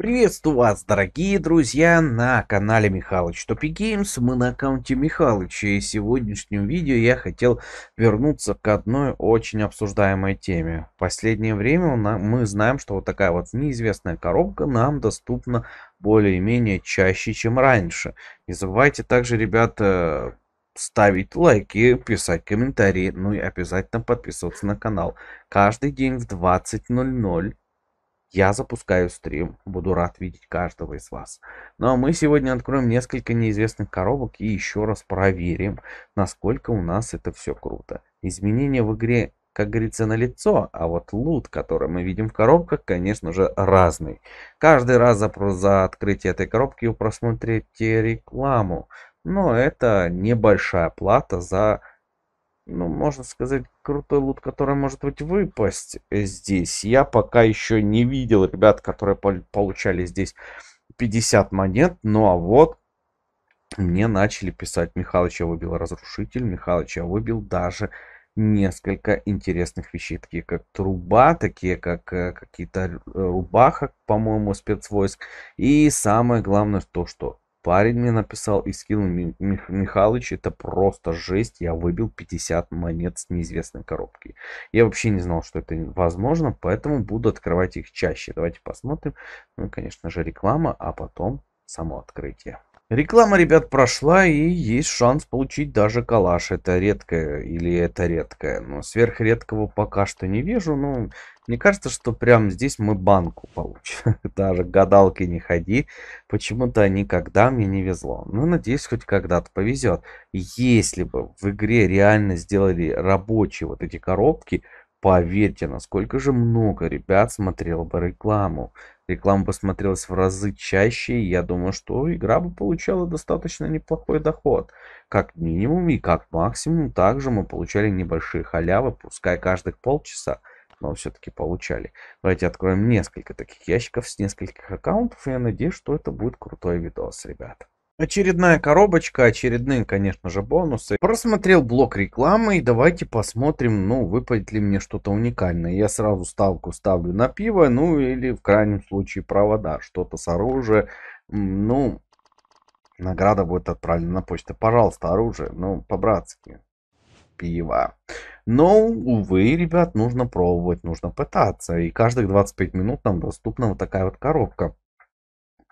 Приветствую вас, дорогие друзья, на канале Михалыч Топи Геймс, мы на аккаунте Михалыча, и в сегодняшнем видео я хотел вернуться к одной очень обсуждаемой теме. В последнее время мы знаем, что вот такая вот неизвестная коробка нам доступна более-менее чаще, чем раньше. Не забывайте также, ребята, э, ставить лайки, писать комментарии, ну и обязательно подписываться на канал. Каждый день в 20.00 я запускаю стрим, буду рад видеть каждого из вас. Ну а мы сегодня откроем несколько неизвестных коробок и еще раз проверим, насколько у нас это все круто. Изменения в игре, как говорится, на лицо, а вот лут, который мы видим в коробках, конечно же, разный. Каждый раз за, за открытие этой коробки вы просмотрите рекламу, но это небольшая плата за ну, можно сказать, крутой лут, который может быть выпасть здесь. Я пока еще не видел ребят, которые получали здесь 50 монет. Ну а вот мне начали писать, Михалыч, я выбил разрушитель, Михалыч, я выбил даже несколько интересных вещей, такие как труба, такие как э, какие-то э, рубаха, по-моему, спецвойск. И самое главное то, что Парень мне написал и скилл Михалыч, это просто жесть, я выбил 50 монет с неизвестной коробки. Я вообще не знал, что это возможно, поэтому буду открывать их чаще. Давайте посмотрим. Ну и, конечно же, реклама, а потом само открытие. Реклама, ребят, прошла и есть шанс получить даже калаш. Это редкое или это редкое. Но ну, сверхредкого пока что не вижу. Но мне кажется, что прям здесь мы банку получим. Даже гадалки не ходи. Почему-то никогда мне не везло. Ну, надеюсь, хоть когда-то повезет. Если бы в игре реально сделали рабочие вот эти коробки, Поверьте, насколько же много ребят смотрело бы рекламу. Реклама бы смотрелась в разы чаще, и я думаю, что игра бы получала достаточно неплохой доход. Как минимум и как максимум также мы получали небольшие халявы, пускай каждых полчаса, но все-таки получали. Давайте откроем несколько таких ящиков с нескольких аккаунтов, и я надеюсь, что это будет крутой видос, ребята. Очередная коробочка, очередные, конечно же, бонусы. Просмотрел блок рекламы и давайте посмотрим, ну, выпадет ли мне что-то уникальное. Я сразу ставку ставлю на пиво, ну, или в крайнем случае провода, что-то с оружием. Ну, награда будет отправлена на почту. Пожалуйста, оружие, ну, по-братски. Пиво. Но, увы, ребят, нужно пробовать, нужно пытаться. И каждых 25 минут нам доступна вот такая вот коробка.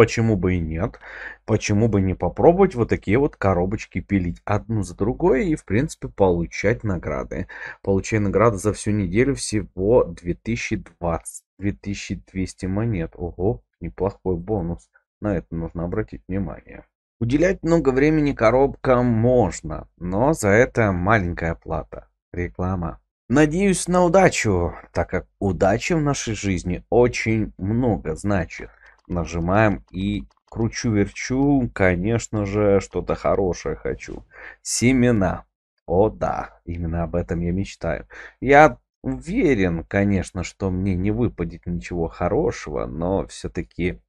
Почему бы и нет? Почему бы не попробовать вот такие вот коробочки пилить одну за другой и, в принципе, получать награды. Получая награды за всю неделю всего 2020. 2200 монет. Ого, неплохой бонус. На это нужно обратить внимание. Уделять много времени коробкам можно, но за это маленькая плата. Реклама. Надеюсь на удачу, так как удача в нашей жизни очень много значит нажимаем и кручу-верчу, конечно же, что-то хорошее хочу. Семена. О да, именно об этом я мечтаю. Я уверен, конечно, что мне не выпадет ничего хорошего, но все-таки,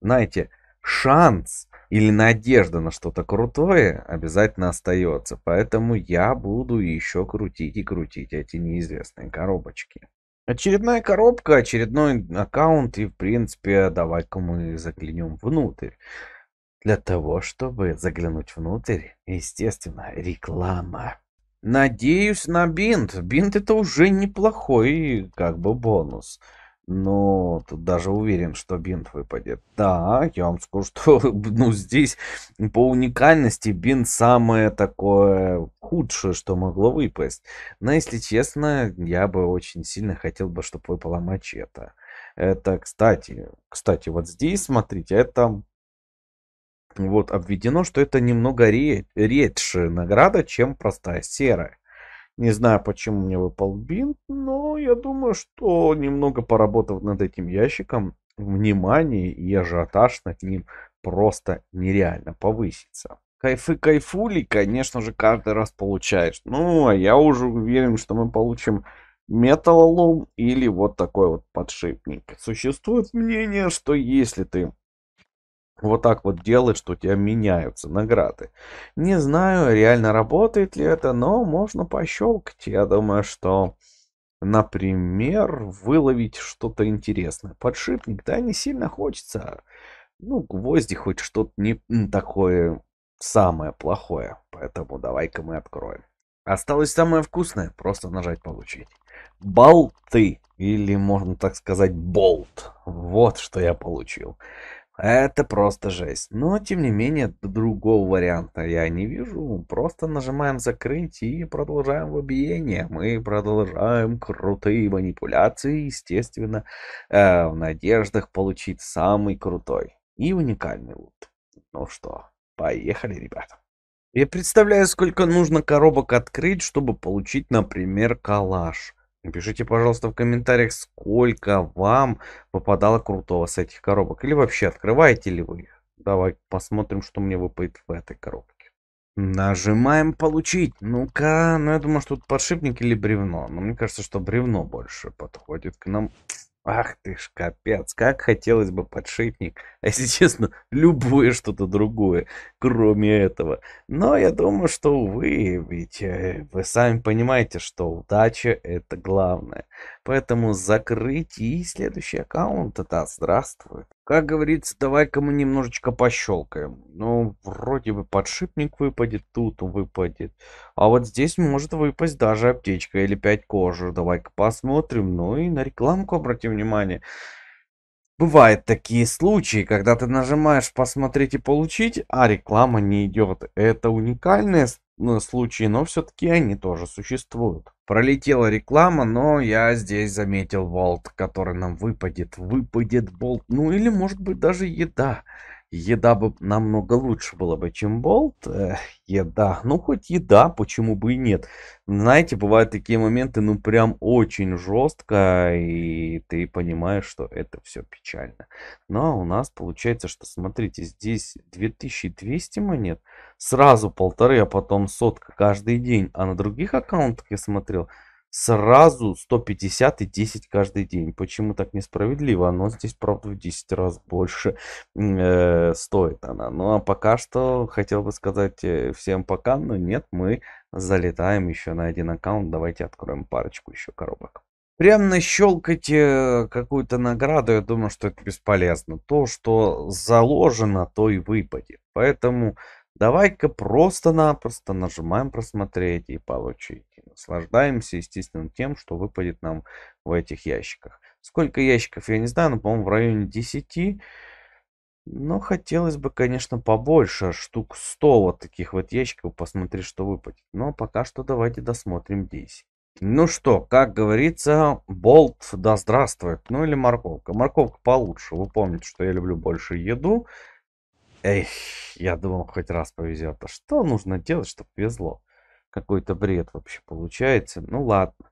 знаете, шанс или надежда на что-то крутое обязательно остается. Поэтому я буду еще крутить и крутить эти неизвестные коробочки. Очередная коробка, очередной аккаунт и, в принципе, давай-ка мы заглянем внутрь. Для того, чтобы заглянуть внутрь, естественно, реклама. Надеюсь на бинт. Бинт это уже неплохой как бы бонус но тут даже уверен, что бинт выпадет. Да, я вам скажу, что ну, здесь по уникальности бинт самое такое худшее, что могло выпасть. Но если честно, я бы очень сильно хотел бы, чтобы выпала мачете. Это, кстати, кстати, вот здесь, смотрите, это вот обведено, что это немного редь, награда, чем простая серая. Не знаю, почему мне выпал бинт, но я думаю, что немного поработав над этим ящиком, внимание и ажиотаж над ним просто нереально повысится. Кайфы кайфули, конечно же, каждый раз получаешь. Ну, а я уже уверен, что мы получим металлолом или вот такой вот подшипник. Существует мнение, что если ты вот так вот делать, что у тебя меняются награды. Не знаю, реально работает ли это, но можно пощелкать. Я думаю, что, например, выловить что-то интересное. Подшипник, да, не сильно хочется. Ну, гвозди хоть что-то не такое самое плохое. Поэтому давай-ка мы откроем. Осталось самое вкусное, просто нажать получить. Болты, или можно так сказать болт. Вот что я получил. Это просто жесть. Но, тем не менее, другого варианта я не вижу. Просто нажимаем «Закрыть» и продолжаем в выбиение. Мы продолжаем крутые манипуляции, естественно, э, в надеждах получить самый крутой и уникальный лут. Ну что, поехали, ребята. Я представляю, сколько нужно коробок открыть, чтобы получить, например, калаш – Напишите, пожалуйста, в комментариях, сколько вам попадало крутого с этих коробок. Или вообще, открываете ли вы их. Давай посмотрим, что мне выпадет в этой коробке. Нажимаем «Получить». Ну-ка, ну я думаю, что тут подшипник или бревно. Но мне кажется, что бревно больше подходит к нам. Ах ты ж капец, как хотелось бы подшипник, а если честно, любое что-то другое, кроме этого. Но я думаю, что вы, ведь э, вы сами понимаете, что удача это главное. Поэтому закрыть и следующий аккаунт, Это здравствуй. Как говорится, давай-ка мы немножечко пощелкаем. Ну, вроде бы подшипник выпадет, тут он выпадет. А вот здесь может выпасть даже аптечка или 5 кожи. Давай-ка посмотрим. Ну и на рекламку обрати внимание. Бывают такие случаи, когда ты нажимаешь «посмотреть и получить», а реклама не идет. Это уникальная случае, но все-таки они тоже существуют. Пролетела реклама, но я здесь заметил болт, который нам выпадет. Выпадет болт, ну или может быть даже еда еда бы намного лучше была бы, чем болт. Э, еда. Ну, хоть еда, почему бы и нет. Знаете, бывают такие моменты, ну, прям очень жестко, и ты понимаешь, что это все печально. Но у нас получается, что, смотрите, здесь 2200 монет, сразу полторы, а потом сотка каждый день. А на других аккаунтах я смотрел, сразу 150 и 10 каждый день. Почему так несправедливо? Оно здесь, правда, в 10 раз больше э, стоит она. Ну а пока что хотел бы сказать э, всем пока, но нет, мы залетаем еще на один аккаунт. Давайте откроем парочку еще коробок. Прям нащелкать э, какую-то награду, я думаю, что это бесполезно. То, что заложено, то и выпадет. Поэтому Давай-ка просто-напросто нажимаем просмотреть и получить. Наслаждаемся, естественно, тем, что выпадет нам в этих ящиках. Сколько ящиков, я не знаю, но, по-моему, в районе 10. Но хотелось бы, конечно, побольше, а, штук 100 вот таких вот ящиков, посмотреть, что выпадет. Но пока что давайте досмотрим 10. Ну что, как говорится, болт да здравствует. Ну или морковка. Морковка получше. Вы помните, что я люблю больше еду. Эх, я думал, хоть раз повезет. А что нужно делать, чтобы везло? Какой-то бред вообще получается. Ну ладно.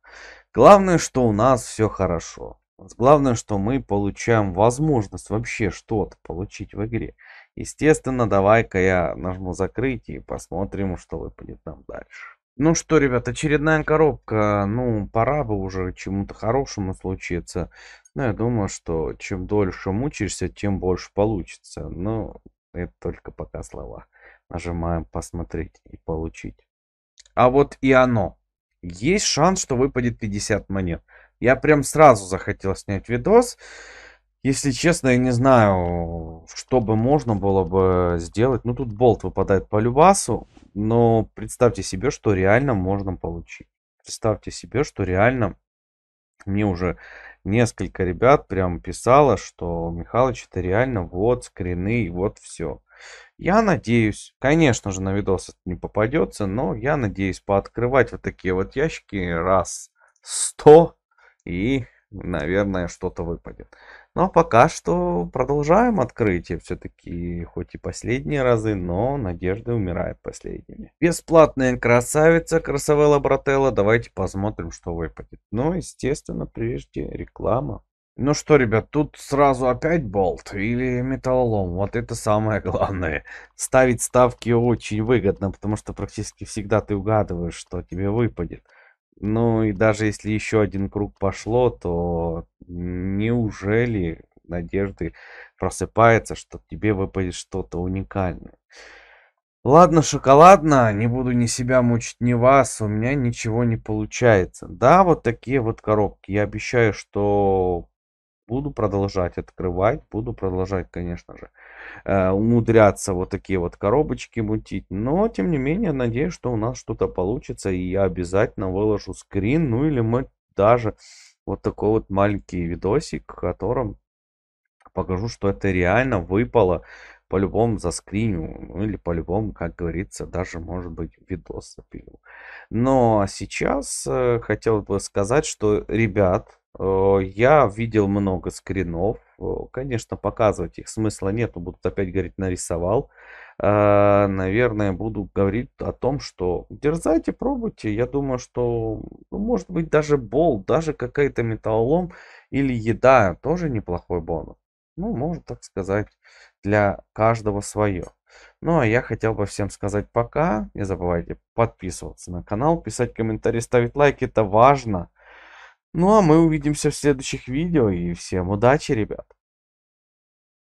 Главное, что у нас все хорошо. Главное, что мы получаем возможность вообще что-то получить в игре. Естественно, давай-ка я нажму закрыть и посмотрим, что выпадет нам дальше. Ну что, ребят, очередная коробка. Ну, пора бы уже чему-то хорошему случиться. Но ну, я думаю, что чем дольше мучаешься, тем больше получится. Но ну, это только пока слова. Нажимаем «Посмотреть» и «Получить». А вот и оно. Есть шанс, что выпадет 50 монет. Я прям сразу захотел снять видос. Если честно, я не знаю, что бы можно было бы сделать. Ну, тут болт выпадает по любасу, но представьте себе, что реально можно получить. Представьте себе, что реально мне уже несколько ребят прям писало, что Михалыч это реально вот скрины и вот все. Я надеюсь, конечно же, на видос это не попадется, но я надеюсь пооткрывать вот такие вот ящики раз сто и, наверное, что-то выпадет. Но пока что продолжаем открытие все-таки, хоть и последние разы, но надежды умирают последними. Бесплатная красавица Красавела Брателла, давайте посмотрим, что выпадет. Ну, естественно, прежде реклама. Ну что, ребят, тут сразу опять болт или металлолом. Вот это самое главное. Ставить ставки очень выгодно, потому что практически всегда ты угадываешь, что тебе выпадет. Ну и даже если еще один круг пошло, то неужели надежды просыпается, что тебе выпадет что-то уникальное? Ладно, шоколадно, не буду ни себя мучить, ни вас, у меня ничего не получается. Да, вот такие вот коробки. Я обещаю, что буду продолжать открывать, буду продолжать, конечно же, э, умудряться вот такие вот коробочки мутить. Но, тем не менее, надеюсь, что у нас что-то получится, и я обязательно выложу скрин, ну или мы даже вот такой вот маленький видосик, в котором покажу, что это реально выпало по-любому за скриню, ну или по-любому, как говорится, даже, может быть, видос запилю. Но а сейчас э, хотел бы сказать, что, ребят, э, я видел много скринов. Э, конечно, показывать их смысла нету, будут опять говорить, нарисовал. Э, наверное, буду говорить о том, что дерзайте, пробуйте. Я думаю, что, ну, может быть, даже болт, даже какая-то металлолом или еда тоже неплохой бонус. Ну, можно так сказать, для каждого свое. Ну, а я хотел бы всем сказать пока. Не забывайте подписываться на канал, писать комментарии, ставить лайки. Это важно. Ну, а мы увидимся в следующих видео. И всем удачи, ребят.